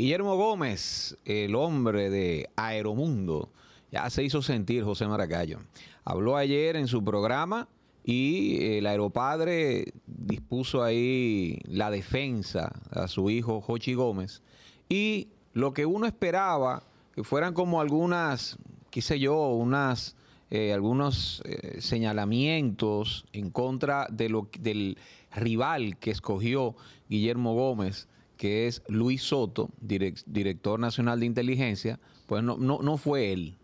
Guillermo Gómez, el hombre de Aeromundo, ya se hizo sentir José Maracayo. Habló ayer en su programa y el aeropadre dispuso ahí la defensa a su hijo Jochi Gómez. Y lo que uno esperaba que fueran como algunas, ¿quise yo, unas, eh, algunos eh, señalamientos en contra de lo, del rival que escogió Guillermo Gómez que es Luis Soto, director nacional de inteligencia, pues no, no, no fue él.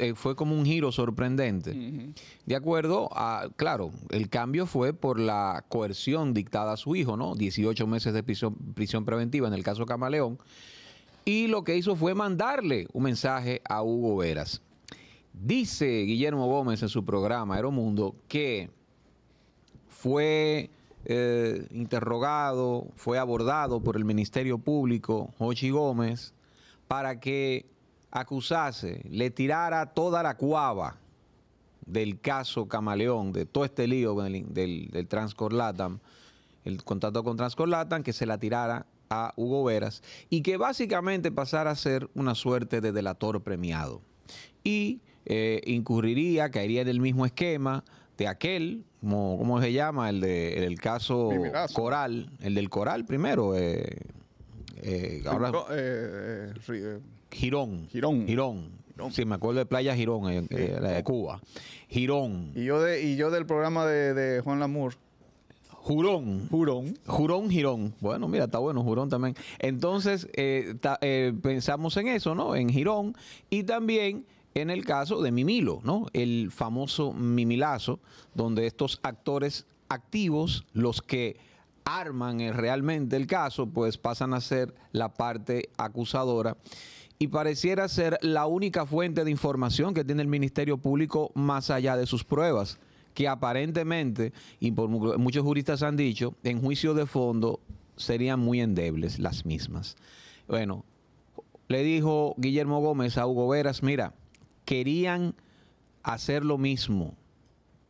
Eh, fue como un giro sorprendente. De acuerdo a, claro, el cambio fue por la coerción dictada a su hijo, ¿no? 18 meses de prisión, prisión preventiva en el caso Camaleón. Y lo que hizo fue mandarle un mensaje a Hugo Veras. Dice Guillermo Gómez en su programa Aeromundo que fue eh, interrogado, fue abordado por el Ministerio Público, Jochi Gómez, para que acusase, le tirara toda la cuava del caso Camaleón, de todo este lío del, del, el contacto con Transcorlatan, que se la tirara a Hugo Veras y que básicamente pasara a ser una suerte de delator premiado. Y eh, incurriría, caería en el mismo esquema de aquel ¿cómo se llama? El de el caso Coral, el del Coral primero. Eh, eh, eh, eh Girón. Girón. Girón. Sí, me acuerdo de Playa Girón, de Cuba. Girón. Y yo, de, y yo del programa de, Juan Lamour. Jurón. Jurón. Jurón, Girón. Bueno, mira, está bueno, Jurón también. Entonces, pensamos en eso, ¿no? En Girón. Y también en el caso de Mimilo, ¿no? El famoso Mimilazo, donde estos actores activos, los que arman realmente el caso, pues pasan a ser la parte acusadora y pareciera ser la única fuente de información que tiene el Ministerio Público más allá de sus pruebas, que aparentemente, y por muchos juristas han dicho, en juicio de fondo serían muy endebles las mismas. Bueno, le dijo Guillermo Gómez a Hugo Veras, mira, querían hacer lo mismo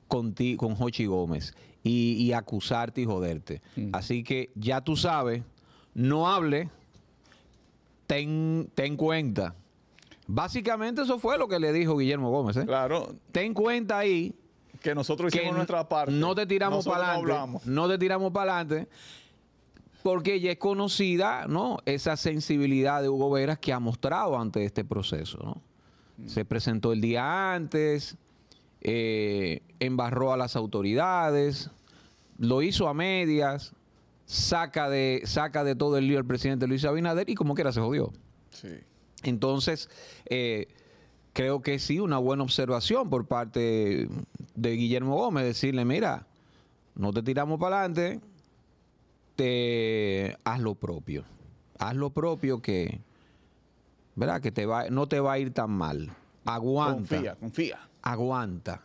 con, con Jochi Gómez y, acusarte y joderte. Mm. Así que ya tú sabes, no hable, ten, ten cuenta. Básicamente eso fue lo que le dijo Guillermo Gómez. ¿eh? Claro. Ten cuenta ahí. Que nosotros hicimos nuestra parte. No te tiramos para adelante. No, te tiramos para adelante porque ya es conocida, ¿no? Esa sensibilidad de Hugo Veras que ha mostrado ante este proceso, ¿no? Mm. Se presentó el día antes, eh, embarró a las autoridades, lo hizo a medias, saca de, saca de todo el lío el presidente Luis Abinader y como quiera se jodió. Sí. Entonces, eh, creo que sí, una buena observación por parte de Guillermo Gómez, decirle, mira, no te tiramos para adelante, te haz lo propio. Haz lo propio que ¿verdad? Que te va, no te va a ir tan mal. Aguanta. Confía, confía. Aguanta.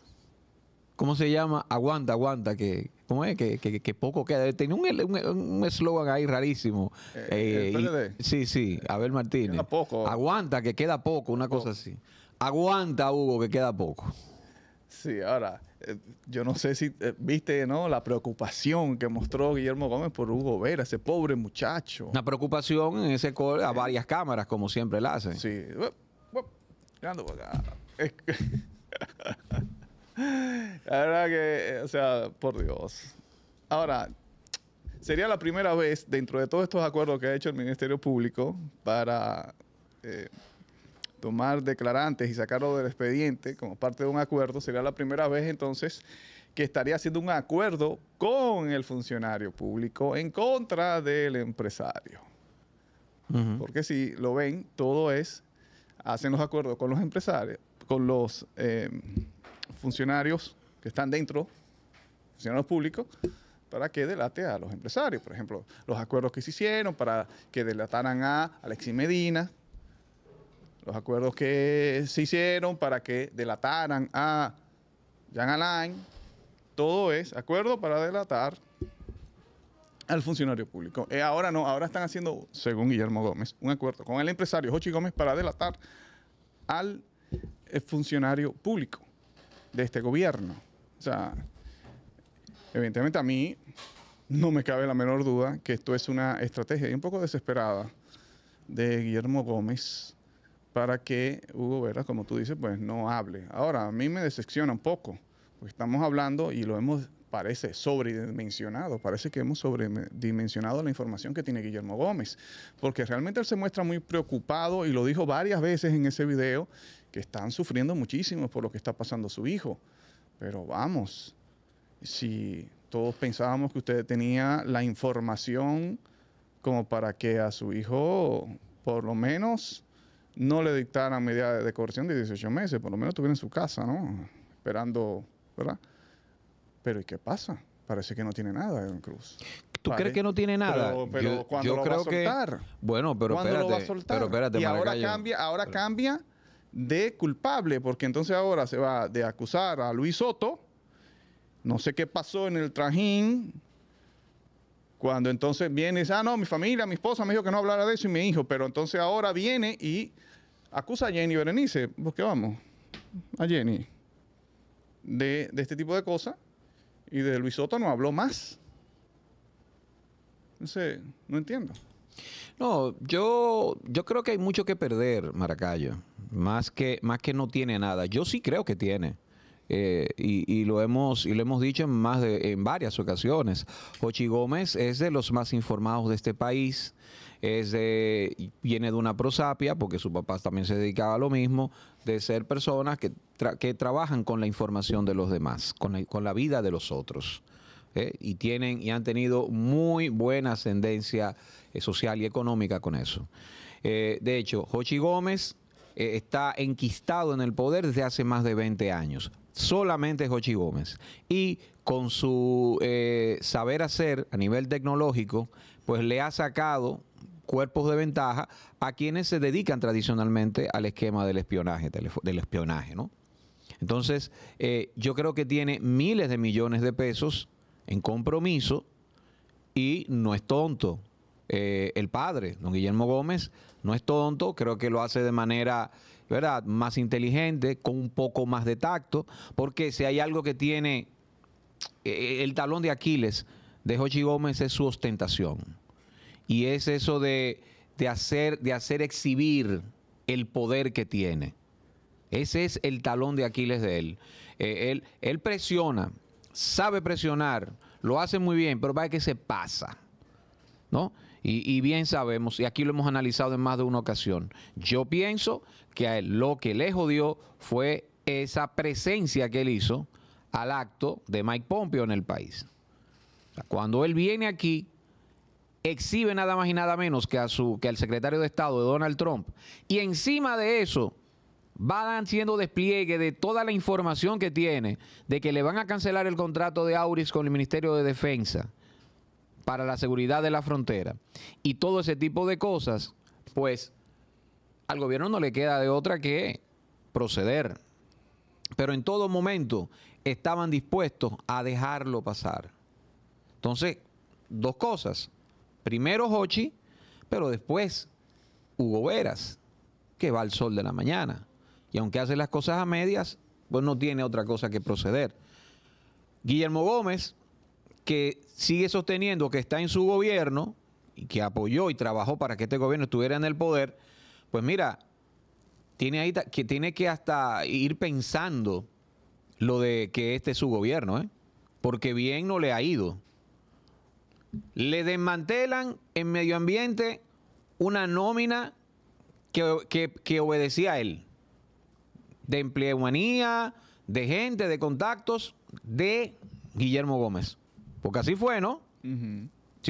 ¿Cómo se llama? Aguanta, aguanta, que, ¿cómo es? Que, que, poco queda. Tenía un eslogan un, ahí rarísimo. Eh, eh, sí, sí, Abel Martínez. Aguanta, que queda poco, una cosa así. Aguanta, Hugo, que queda poco. Sí, ahora, eh, yo no sé si eh, viste, ¿no? La preocupación que mostró Guillermo Gómez por Hugo Vera, ese pobre muchacho. Una preocupación en ese a varias cámaras, como siempre la hacen. Sí. La verdad que, eh, o sea, por Dios. Ahora, sería la primera vez dentro de todos estos acuerdos que ha hecho el Ministerio Público para tomar declarantes y sacarlo del expediente como parte de un acuerdo, sería la primera vez entonces que estaría haciendo un acuerdo con el funcionario público en contra del empresario. Porque si lo ven, todo es, hacen los acuerdos con los empresarios, con los em, funcionarios que están dentro, funcionarios públicos, para que delate a los empresarios. Por ejemplo, los acuerdos que se hicieron para que delataran a Alexis Medina, los acuerdos que se hicieron para que delataran a Jean Alain, todo es acuerdo para delatar al funcionario público. Eh, ahora no, ahora están haciendo, según Guillermo Gómez, un acuerdo con el empresario Jochi Gómez para delatar al eh, funcionario público de este gobierno. O sea, evidentemente a mí no me cabe la menor duda que esto es una estrategia un poco desesperada de Guillermo Gómez para que Hugo Vera, como tú dices, pues no hable. Ahora, a mí me decepciona un poco, porque estamos hablando y lo hemos, parece, sobredimensionado, parece que hemos sobredimensionado la información que tiene Guillermo Gómez, porque realmente él se muestra muy preocupado y lo dijo varias veces en ese video, que están sufriendo muchísimo por lo que está pasando su hijo. Pero vamos, si todos pensábamos que usted tenía la información como para que a su hijo, por lo menos, no le dictaran medida de coerción de 18 meses, por lo menos estuviera en su casa, ¿no? Esperando, ¿verdad? Pero ¿y qué pasa? Parece que no tiene nada en Cruz. ¿Tú crees que no tiene nada? Pero, cuando lo va a soltar? bueno, pero lo Pero y ahora cambia, ahora cambia de culpable, porque entonces ahora se va de acusar a Luis Soto, no sé qué pasó en el trajín, cuando entonces viene y dice, ah, no, mi familia, mi esposa me dijo que no hablara de eso y mi hijo, pero entonces ahora viene y acusa a Jenny Berenice, pues qué vamos, a Jenny, de, este tipo de cosas y de Luis Soto no habló más. No sé, no entiendo. No, yo, yo creo que hay mucho que perder, Maracayo. Más que, más que no tiene nada. Yo sí creo que tiene. Eh, y, lo hemos, y lo hemos dicho en, más en varias ocasiones. Jochi Gómez es de los más informados de este país. Es viene de una prosapia, porque su papá también se dedicaba a lo mismo, de ser personas que, trabajan con la información de los demás, con la, vida de los otros. ¿eh? Y tienen y han tenido muy buena ascendencia eh, social y económica con eso. de hecho, Jochi Gómez está enquistado en el poder desde hace más de 20 años solamente Jochi Gómez. Y con su eh, saber hacer a nivel tecnológico, pues le ha sacado cuerpos de ventaja a quienes se dedican tradicionalmente al esquema del espionaje, del espionaje, ¿no? Entonces, eh, yo creo que tiene miles de millones de pesos en compromiso y no es tonto. Eh, el padre, don Guillermo Gómez, no es tonto, creo que lo hace de manera ¿verdad? Más inteligente, con un poco más de tacto, porque si hay algo que tiene eh, eh, el talón de Aquiles de Jochi Gómez es su ostentación. Y es eso de, hacer, de hacer exhibir el poder que tiene. Ese es el talón de Aquiles de él. Eh, él, él presiona, sabe presionar, lo hace muy bien, pero va que se pasa. ¿No? Y, bien sabemos, y aquí lo hemos analizado en más de una ocasión, yo pienso que lo que le jodió fue esa presencia que él hizo al acto de Mike Pompeo en el país. Cuando él viene aquí, exhibe nada más y nada menos que, a su, que al secretario de Estado de Donald Trump. Y encima de eso, va haciendo despliegue de toda la información que tiene de que le van a cancelar el contrato de Auris con el Ministerio de Defensa para la seguridad de la frontera y todo ese tipo de cosas, pues al gobierno no le queda de otra que proceder. Pero en todo momento estaban dispuestos a dejarlo pasar. Entonces, dos cosas. Primero Hochi, pero después Hugo Veras, que va al sol de la mañana. Y aunque hace las cosas a medias, pues no tiene otra cosa que proceder. Guillermo Gómez, que sigue sosteniendo que está en su gobierno y que apoyó y trabajó para que este gobierno estuviera en el poder, pues mira, tiene ahí que tiene que hasta ir pensando lo de que este es su gobierno, ¿eh? porque bien no le ha ido. Le desmantelan en medio ambiente una nómina que, que obedecía a él. De empleomanía, de gente, de contactos de Guillermo Gómez. Porque así fue, ¿no? Sí,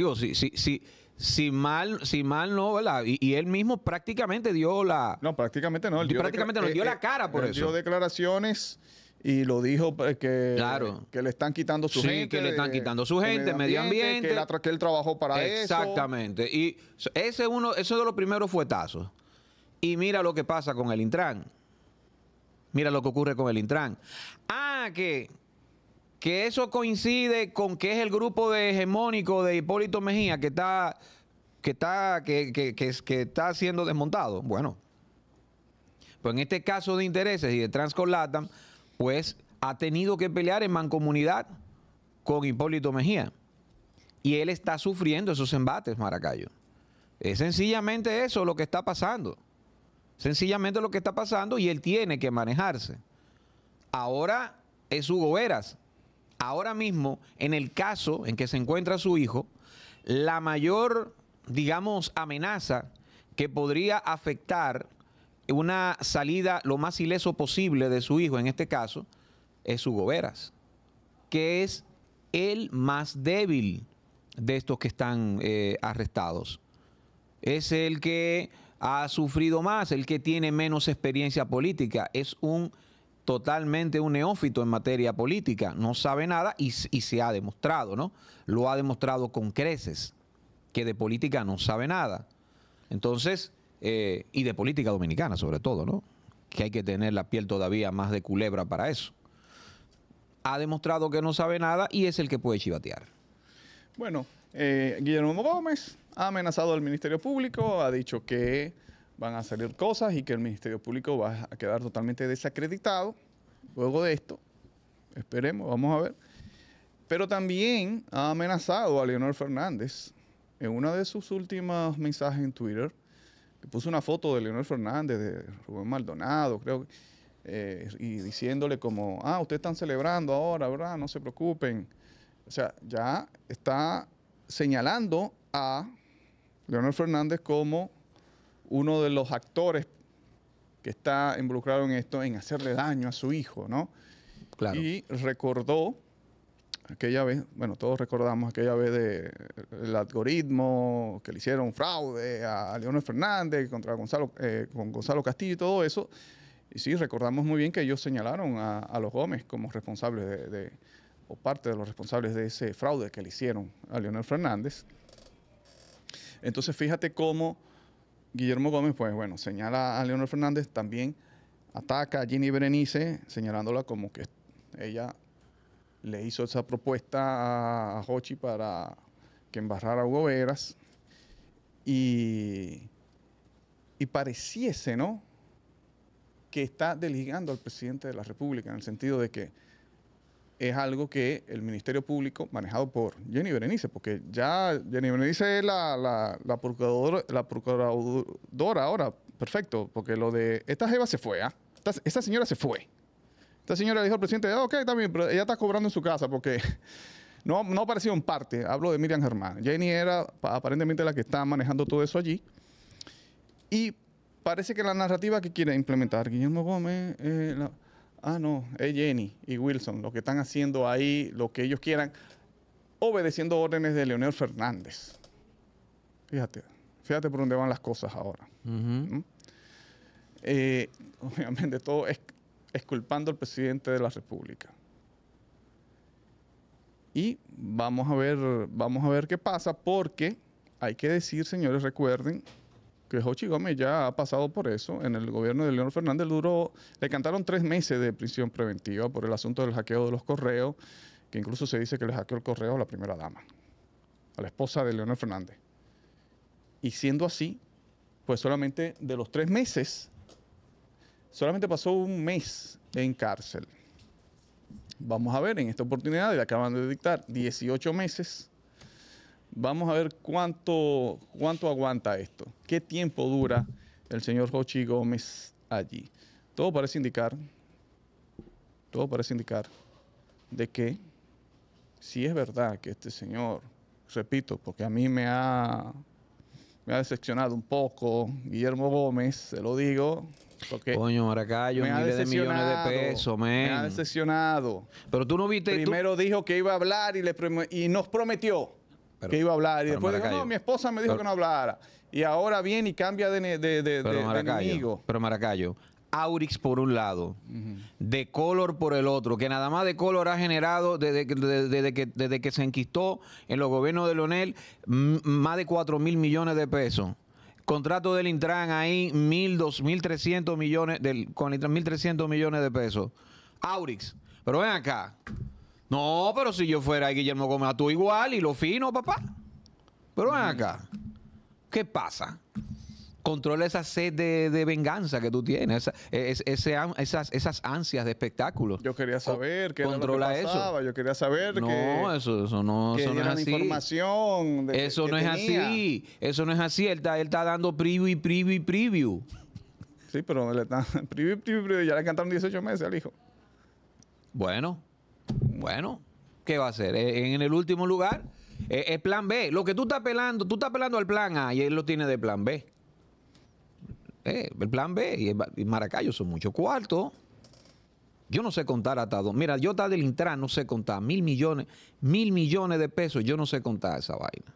-huh. si, si, si, si, mal, si mal no, ¿verdad? Y, él mismo prácticamente dio la. No, prácticamente no. Él prácticamente no, dio eh, la eh, cara por eso. Dio declaraciones y lo dijo pues, que, claro. que le están quitando su sí, gente. que le están quitando su gente, medio ambiente. Que, él trabajó para Exactamente. eso. Exactamente. Y ese uno, eso de los primeros fuetazos. Y mira lo que pasa con el Intran. Mira lo que ocurre con el Intran. Ah, que que eso coincide con que es el grupo de hegemónico de Hipólito Mejía que está que está que, que, que está siendo desmontado. Bueno, pues en este caso de intereses y de Transcolatam, pues ha tenido que pelear en mancomunidad con Hipólito Mejía. Y él está sufriendo esos embates, Maracayo. Es sencillamente eso lo que está pasando. Sencillamente lo que está pasando y él tiene que manejarse. Ahora es Hugo Veras ahora mismo, en el caso en que se encuentra su hijo, la mayor, digamos, amenaza que podría afectar una salida lo más ileso posible de su hijo, en este caso, es su Goberas, que es el más débil de estos que están eh, arrestados. Es el que ha sufrido más, el que tiene menos experiencia política, es un totalmente un neófito en materia política, no sabe nada y, se ha demostrado, ¿no? Lo ha demostrado con creces, que de política no sabe nada. Entonces, eh, y de política dominicana sobre todo, ¿no? Que hay que tener la piel todavía más de culebra para eso. Ha demostrado que no sabe nada y es el que puede chivatear. Bueno, eh, Guillermo Gómez ha amenazado al Ministerio Público, ha dicho que van a salir cosas y que el Ministerio Público va a quedar totalmente desacreditado luego de esto. Esperemos, vamos a ver. Pero también ha amenazado a Leonel Fernández en uno de sus últimos mensajes en Twitter, que puso una foto de Leonel Fernández, de Rubén Maldonado, creo, eh, y diciéndole como, ah, ustedes están celebrando ahora, ¿verdad? No se preocupen. O sea, ya está señalando a Leonel Fernández como uno de los actores que está involucrado en esto, en hacerle daño a su hijo, ¿no? Y recordó aquella vez, bueno, todos recordamos aquella vez del el algoritmo que le hicieron fraude a Leonel Fernández contra Gonzalo, eh, con Gonzalo Castillo y todo eso. Y sí, recordamos muy bien que ellos señalaron a, los Gómez como responsables de, de, o parte de los responsables de ese fraude que le hicieron a Leonel Fernández. Entonces, fíjate cómo Guillermo Gómez, pues bueno, señala a Leonel Fernández, también ataca a Ginny Berenice, señalándola como que ella le hizo esa propuesta a Hochi para que embarrara a Hugo Veras. Y, pareciese, ¿no? Que está deligando al presidente de la República, en el sentido de que es algo que el Ministerio Público, manejado por Jenny Berenice, porque ya Jenny Berenice es la, procuradora, la procuradora ahora, perfecto, porque lo de esta jeva se fue, ¿ah? esta, señora se fue. Esta señora dijo al presidente, okay ah, ok, está bien, pero ella está cobrando en su casa porque no, no apareció en parte, hablo de Miriam Germán. Jenny era aparentemente la que está manejando todo eso allí. Y parece que la narrativa que quiere implementar Guillermo Gómez... Eh, la, ah, no, es Jenny y Wilson, lo que están haciendo ahí, lo que ellos quieran, obedeciendo órdenes de Leonel Fernández. Fíjate, fíjate por dónde van las cosas ahora. ¿Mm? Eh, obviamente todo es culpando al presidente de la República. Y vamos a ver, vamos a ver qué pasa, porque hay que decir, señores, recuerden, que Hochi Gómez ya ha pasado por eso. En el gobierno de Leonel Fernández duró, le cantaron tres meses de prisión preventiva por el asunto del hackeo de los correos, que incluso se dice que le hackeó el correo a la primera dama, a la esposa de Leonel Fernández. Y siendo así, pues solamente de los tres meses, solamente pasó un mes en cárcel. Vamos a ver, en esta oportunidad le acaban de dictar 18 meses Vamos a ver cuánto, cuánto aguanta esto. ¿Qué tiempo dura el señor Jochi Gómez allí? Todo parece indicar, todo parece indicar de que si es verdad que este señor, repito, porque a mí me ha, me ha decepcionado un poco Guillermo Gómez, se lo digo, porque Coño, Maracayo, miles de millones de pesos, Me ha decepcionado. Pero tú no viste. Primero dijo que iba a hablar y, le y nos prometió que iba a hablar. Y después dijo, no, mi esposa me dijo que no hablara. Y ahora viene y cambia de, pero Maracayo, enemigo. Pero Maracayo, Aurix por un lado, De Color por el otro, que nada más De Color ha generado desde que, se enquistó en los gobiernos de Leonel más de 4 mil millones de pesos. Contrato del Intran ahí, mil, dos mil trescientos millones, del, con mil millones de pesos. Aurix, pero ven acá, no, pero si yo fuera Guillermo Gómez, a tú igual y lo fino, papá. Pero ven acá. ¿Qué pasa? Controla esa sed de, venganza que tú tienes, esas, ansias de espectáculo. Yo quería saber qué controla lo pasaba. eso. Yo quería saber no, que, eso, no, eso no es Información eso no es así. Eso no es así. Él está, dando preview y preview y preview. Sí, pero le está, preview, preview, preview, ya le cantaron 18 meses al hijo. Bueno, bueno, ¿qué va a hacer? E, en el último lugar el plan B. Lo que tú estás pelando, tú estás pelando al plan A y él lo tiene de plan B. Eh, el plan B y, Maracayo son muchos. Cuarto, yo no sé contar hasta dos. Mira, yo está del Intran, no sé contar mil millones, mil millones de pesos, yo no sé contar esa vaina.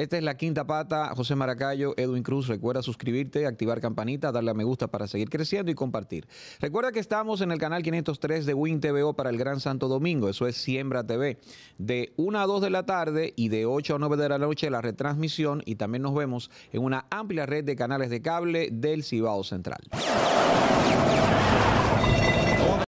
Esta es la quinta pata. José Maracayo, Edwin Cruz. Recuerda suscribirte, activar campanita, darle a me gusta para seguir creciendo y compartir. Recuerda que estamos en el canal 503 de Win TVO para el Gran Santo Domingo. Eso es Siembra TV. De 1 a 2 de la tarde y de 8 a 9 de la noche la retransmisión. Y también nos vemos en una amplia red de canales de cable del Cibao Central.